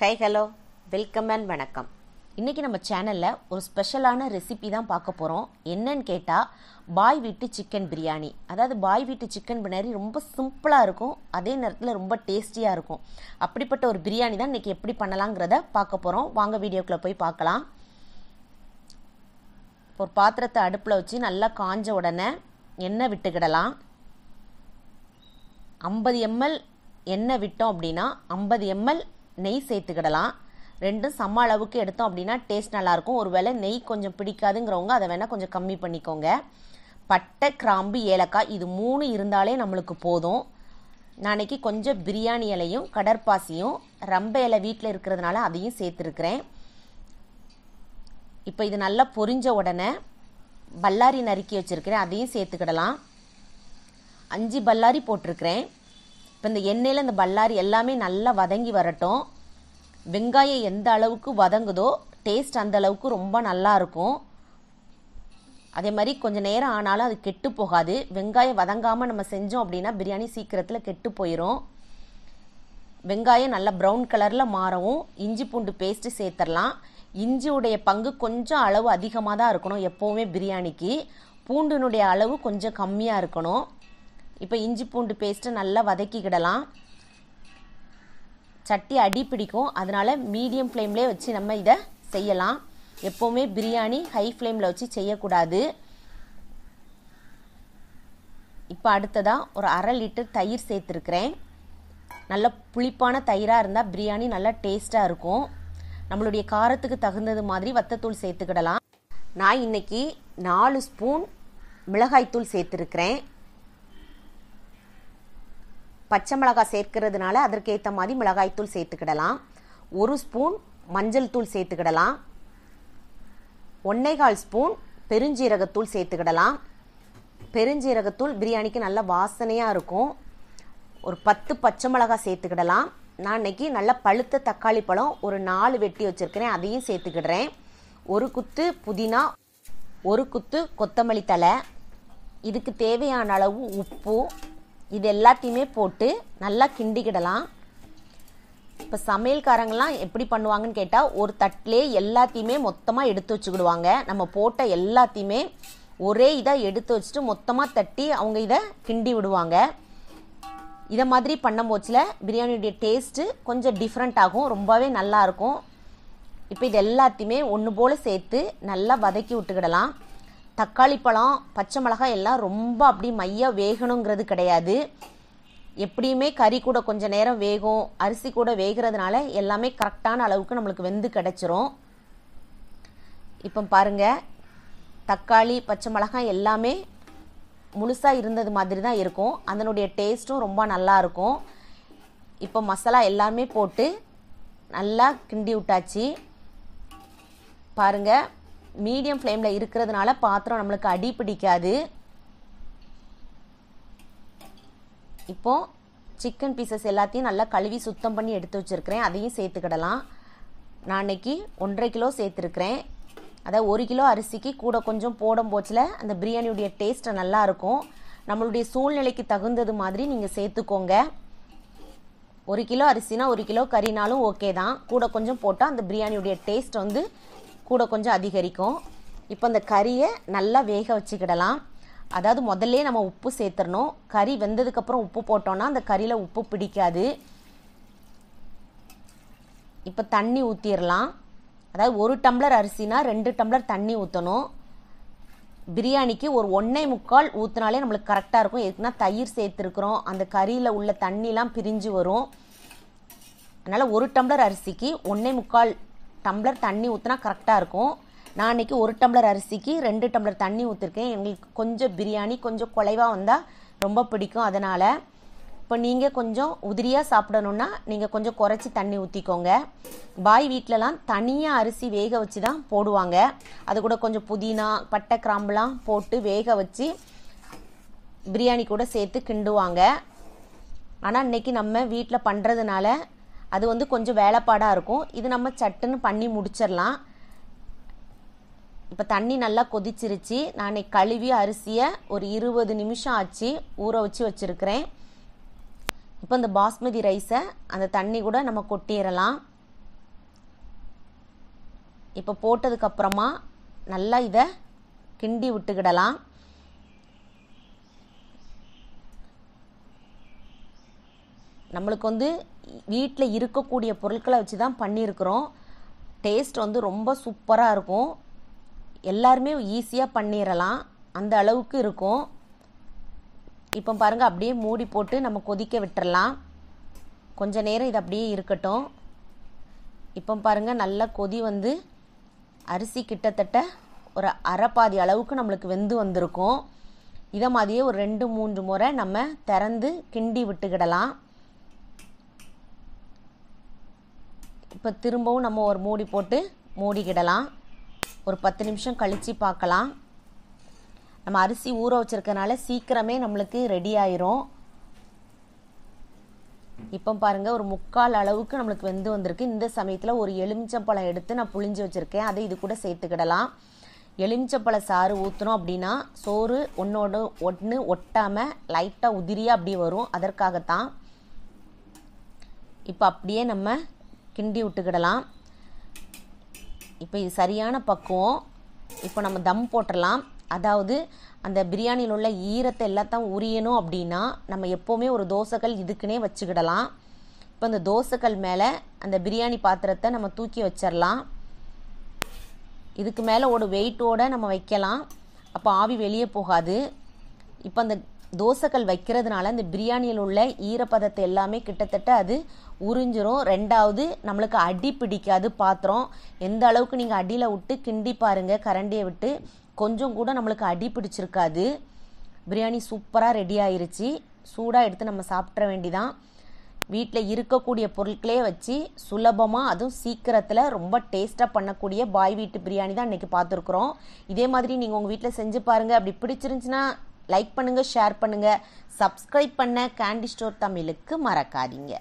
high hello welcome and வணக்கம் இன்றைக்கி நம்ம சேனலில் ஒரு ஸ்பெஷலான ரெசிபி தான் பார்க்க போகிறோம் என்னன்னு கேட்டால் பாய் வீட்டு சிக்கன் பிரியாணி அதாவது பாய் வீட்டு சிக்கன் பிரியாணி ரொம்ப சிம்பிளாக இருக்கும் அதே நேரத்தில் ரொம்ப டேஸ்டியாக இருக்கும் அப்படிப்பட்ட ஒரு பிரியாணி தான் இன்றைக்கி எப்படி பண்ணலாங்கிறத பார்க்க போகிறோம் வாங்க வீடியோக்குள்ளே போய் பார்க்கலாம் ஒரு பாத்திரத்தை அடுப்பில் வச்சு நல்லா காஞ்ச உடனே எண்ணெய் விட்டுக்கிடலாம் ஐம்பது எம்எல் எண்ணெய் விட்டோம் அப்படின்னா ஐம்பது எம்எல் நெய் சேர்த்துக்கிடலாம் ரெண்டும் சம அளவுக்கு எடுத்தோம் அப்படின்னா டேஸ்ட் நல்லாயிருக்கும் ஒருவேளை நெய் கொஞ்சம் பிடிக்காதுங்கிறவங்க அதை வேணால் கொஞ்சம் கம்மி பண்ணிக்கோங்க பட்டை கிராம்பு ஏலக்காய் இது மூணு இருந்தாலே நம்மளுக்கு போதும் நாளைக்கு கொஞ்சம் பிரியாணி இலையும் கடற்பாசியும் ரொம்ப இலை வீட்டில் இருக்கிறதுனால அதையும் சேர்த்துருக்குறேன் இப்போ இது நல்லா பொரிஞ்ச உடனே பல்லாரி நறுக்கி வச்சுருக்கிறேன் அதையும் சேர்த்துக்கிடலாம் அஞ்சு பல்லாரி போட்டிருக்கிறேன் இப்போ இந்த எண்ணெயில் இந்த பல்லாரி எல்லாமே நல்லா வதங்கி வரட்டும் வெங்காயம் எந்த அளவுக்கு வதங்குதோ டேஸ்ட் அந்த அளவுக்கு ரொம்ப நல்லா இருக்கும் அதே மாதிரி கொஞ்சம் நேரம் ஆனாலும் அது கெட்டு போகாது வெங்காயம் வதங்காமல் நம்ம செஞ்சோம் அப்படின்னா பிரியாணி சீக்கிரத்தில் கெட்டு போயிடும் வெங்காயம் நல்லா ப்ரௌன் கலரில் மாறவும் இஞ்சி பூண்டு பேஸ்ட்டு சேர்த்துடலாம் இஞ்சியுடைய பங்கு கொஞ்சம் அளவு அதிகமாக தான் இருக்கணும் எப்போவுமே பிரியாணிக்கு பூண்டினுடைய அளவு கொஞ்சம் கம்மியாக இருக்கணும் இப்போ இஞ்சி பூண்டு பேஸ்ட்டை நல்லா வதக்கிக்கிடலாம் சட்டி அடி பிடிக்கும் அதனால் மீடியம் ஃப்ளேம்லேயே வச்சு நம்ம இதை செய்யலாம் எப்போவுமே பிரியாணி ஹை ஃப்ளேமில் வச்சு செய்யக்கூடாது இப்போ அடுத்ததாக ஒரு அரை லிட்டர் தயிர் சேர்த்துருக்குறேன் நல்ல புளிப்பான தயிராக இருந்தால் பிரியாணி நல்லா டேஸ்ட்டாக இருக்கும் நம்மளுடைய காரத்துக்கு தகுந்தது மாதிரி வத்தத்தூள் சேர்த்துக்கிடலாம் நான் இன்றைக்கி நாலு ஸ்பூன் மிளகாய்த்தூள் சேர்த்துருக்குறேன் பச்சை மிளகாய் சேர்க்கிறதுனால அதற்கேற்ற மாதிரி மிளகாய்த்தூள் சேர்த்துக்கிடலாம் ஒரு ஸ்பூன் மஞ்சள் தூள் சேர்த்துக்கிடலாம் ஒன்னேகால் ஸ்பூன் பெருஞ்சீரகத்தூள் சேர்த்துக்கிடலாம் பெருஞ்சீரகத்தூள் பிரியாணிக்கு நல்ல வாசனையாக இருக்கும் ஒரு பத்து பச்சை மிளகாய் சேர்த்துக்கிடலாம் நான் இன்றைக்கி நல்ல பழுத்த தக்காளி பழம் ஒரு நாலு வெட்டி வச்சுருக்கிறேன் அதையும் சேர்த்துக்கிடுறேன் ஒரு குத்து புதினா ஒரு குத்து கொத்தமல்லி தலை இதுக்கு தேவையான அளவு உப்பு இது எல்லாத்தையுமே போட்டு நல்லா கிண்டிக்கிடலாம் இப்போ சமையல்காரங்களாம் எப்படி பண்ணுவாங்கன்னு கேட்டால் ஒரு தட்டிலே எல்லாத்தையுமே மொத்தமாக எடுத்து வச்சுக்கிடுவாங்க நம்ம போட்ட எல்லாத்தையுமே ஒரே இதாக எடுத்து வச்சுட்டு மொத்தமாக தட்டி அவங்க இதை கிண்டி விடுவாங்க இதை மாதிரி பண்ணும்போச்சில் பிரியாணியுடைய டேஸ்ட்டு கொஞ்சம் டிஃப்ரெண்ட் ஆகும் ரொம்பவே நல்லாயிருக்கும் இப்போ இது எல்லாத்தையுமே ஒன்று போல் சேர்த்து நல்லா வதக்கி விட்டுக்கிடலாம் தக்காளி பழம் பச்சை மிளகாய் எல்லாம் ரொம்ப அப்படி மையாக வேகணுங்கிறது கிடையாது எப்படியுமே கறி கூட கொஞ்சம் நேரம் வேகும் அரிசி கூட வேகிறதுனால எல்லாமே கரெக்டான அளவுக்கு நம்மளுக்கு வெந்து கிடச்சிரும் இப்போ பாருங்கள் தக்காளி பச்சை மிளகாய் எல்லாமே முழுசாக இருந்தது மாதிரி தான் இருக்கும் அதனுடைய டேஸ்ட்டும் ரொம்ப நல்லாயிருக்கும் இப்போ மசாலா எல்லாமே போட்டு நல்லா கிண்டி விட்டாச்சு பாருங்கள் மீடியம் ஃப்ளேமில் இருக்கிறதுனால பாத்திரம் நம்மளுக்கு அடி பிடிக்காது இப்போது சிக்கன் பீசஸ் எல்லாத்தையும் நல்லா கழுவி சுத்தம் பண்ணி எடுத்து வச்சுருக்கிறேன் அதையும் சேர்த்துக்கிடலாம் நான் அன்னைக்கு ஒன்றரை கிலோ சேர்த்துருக்கிறேன் அதாவது ஒரு கிலோ அரிசிக்கு கூட கொஞ்சம் போடும் போச்சில் அந்த பிரியாணியுடைய டேஸ்ட்டு நல்லாயிருக்கும் நம்மளுடைய சூழ்நிலைக்கு தகுந்தது மாதிரி நீங்கள் சேர்த்துக்கோங்க ஒரு கிலோ அரிசினா ஒரு கிலோ கறினாலும் ஓகே தான் கூட கொஞ்சம் போட்டால் அந்த பிரியாணியுடைய டேஸ்ட் வந்து கூட கொஞ்சம் அதிகரிக்கும் இப்போ இந்த கறியை நல்லா வேக வச்சுக்கிடலாம் அதாவது முதல்ல நம்ம உப்பு சேர்த்துடணும் கறி வெந்ததுக்கப்புறம் உப்பு போட்டோன்னா அந்த கறியில் உப்பு பிடிக்காது இப்போ தண்ணி ஊற்றிடலாம் அதாவது ஒரு டம்ளர் அரிசினா ரெண்டு டம்ளர் தண்ணி ஊற்றணும் பிரியாணிக்கு ஒரு ஒன்றே முக்கால் ஊற்றினாலே நம்மளுக்கு கரெக்டாக இருக்கும் எதுக்குன்னா தயிர் சேர்த்துருக்குறோம் அந்த கறியில் உள்ள தண்ணிலாம் பிரிஞ்சு வரும் அதனால் ஒரு டம்ளர் அரிசிக்கு ஒன்றே முக்கால் டம்ளர் தண்ணி ஊற்றினா கரெக்டாக இருக்கும் நான் இன்றைக்கி ஒரு டம்ளர் அரிசிக்கு ரெண்டு டம்ளர் தண்ணி ஊற்றிருக்கேன் எங்களுக்கு கொஞ்சம் பிரியாணி கொஞ்சம் குலைவாக வந்தால் ரொம்ப பிடிக்கும் அதனால் இப்போ நீங்கள் கொஞ்சம் உதிரியாக சாப்பிடணுன்னா நீங்கள் கொஞ்சம் குறைச்சி தண்ணி ஊற்றிக்கோங்க பாய் வீட்டிலலாம் தனியாக அரிசி வேக வச்சு தான் போடுவாங்க அது கூட கொஞ்சம் புதினா பட்டை கிராம்புலாம் போட்டு வேக வச்சு பிரியாணி கூட சேர்த்து கிண்டுவாங்க ஆனால் இன்றைக்கி நம்ம வீட்டில் பண்ணுறதுனால அது வந்து கொஞ்சம் வேலைப்பாடாக இருக்கும் இது நம்ம சட்டுன்னு பண்ணி முடிச்சிடலாம் இப்போ தண்ணி நல்லா கொதிச்சிருச்சு நான் கழுவி அரிசியை ஒரு இருபது நிமிஷம் ஆச்சு ஊற வச்சு வச்சுருக்கிறேன் இப்போ இந்த பாஸ்மதி ரைஸை அந்த தண்ணி கூட நம்ம கொட்டிடலாம் இப்போ போட்டதுக்கப்புறமா நல்லா இதை கிண்டி விட்டுக்கிடலாம் நம்மளுக்கு வந்து வீட்டில் இருக்கக்கூடிய பொருட்களை வச்சு தான் பண்ணியிருக்கிறோம் டேஸ்ட் வந்து ரொம்ப சூப்பராக இருக்கும் எல்லாருமே ஈஸியாக பண்ணிடலாம் அந்த அளவுக்கு இருக்கும் இப்போ பாருங்கள் அப்படியே மூடி போட்டு நம்ம கொதிக்க விட்டுறலாம் கொஞ்ச நேரம் இது அப்படியே இருக்கட்டும் இப்போ பாருங்கள் நல்லா கொதி வந்து அரிசி கிட்டத்தட்ட ஒரு அரைப்பாதி அளவுக்கு நம்மளுக்கு வெந்து வந்திருக்கும் இதை மாதிரியே ஒரு ரெண்டு மூன்று முறை நம்ம திறந்து கிண்டி விட்டுக்கிடலாம் இப்போ திரும்பவும் நம்ம ஒரு மூடி போட்டு மூடிக்கிடலாம் ஒரு பத்து நிமிஷம் கழித்து பார்க்கலாம் நம்ம அரிசி ஊற வச்சுருக்கனால சீக்கிரமே நம்மளுக்கு ரெடி ஆயிரும் இப்போ பாருங்கள் ஒரு முக்கால் அளவுக்கு நம்மளுக்கு வெந்து வந்திருக்கு இந்த சமயத்தில் ஒரு பழம் எடுத்து நான் புழிஞ்சு வச்சுருக்கேன் அதை இது கூட சேர்த்துக்கிடலாம் எலுமிச்சப்பழ சாறு ஊற்றுனோம் அப்படின்னா சோறு ஒன்றோடு ஒன்று ஒட்டாமல் லைட்டாக உதிரியாக அப்படி வரும் அதற்காகத்தான் இப்போ அப்படியே நம்ம கிண்டி விட்டுக்கிடலாம் இப்போ இது சரியான பக்குவம் இப்போ நம்ம தம் போட்டுடலாம் அதாவது அந்த பிரியாணியில் உள்ள ஈரத்தை எல்லாத்தையும் உரியணும் அப்படின்னா நம்ம எப்போவுமே ஒரு தோசைக்கல் இதுக்குன்னே வச்சுக்கிடலாம் இப்போ அந்த தோசைக்கல் மேலே அந்த பிரியாணி பாத்திரத்தை நம்ம தூக்கி வச்சிடலாம் இதுக்கு மேலே ஒரு வெயிட்டோடு நம்ம வைக்கலாம் அப்போ ஆவி வெளியே போகாது இப்போ அந்த தோசைக்கல் வைக்கிறதுனால இந்த பிரியாணியில் உள்ள ஈரப்பதத்தை எல்லாமே கிட்டத்தட்ட அது உறிஞ்சிரும் ரெண்டாவது நம்மளுக்கு அடி பிடிக்காது பாத்திரம் எந்த அளவுக்கு நீங்கள் அடியில் விட்டு கிண்டி பாருங்கள் கரண்டியை விட்டு கொஞ்சம் கூட நம்மளுக்கு அடி பிடிச்சிருக்காது பிரியாணி சூப்பராக ரெடி ஆயிருச்சு சூடாக எடுத்து நம்ம சாப்பிட்ற வேண்டிதான் வீட்டில் இருக்கக்கூடிய பொருட்களே வச்சு சுலபமாக அதுவும் சீக்கிரத்தில் ரொம்ப டேஸ்ட்டாக பண்ணக்கூடிய பாய் வீட்டு பிரியாணி தான் இன்றைக்கி பார்த்துருக்குறோம் இதே மாதிரி நீங்கள் உங்கள் வீட்டில் செஞ்சு பாருங்கள் அப்படி பிடிச்சிருந்துச்சுன்னா லைக் பண்ணுங்க ஷேர் பண்ணுங்க சப்ஸ்கிரைப் பண்ண கேண்டி ஸ்டோர் தமிழுக்கு மறக்காதீங்க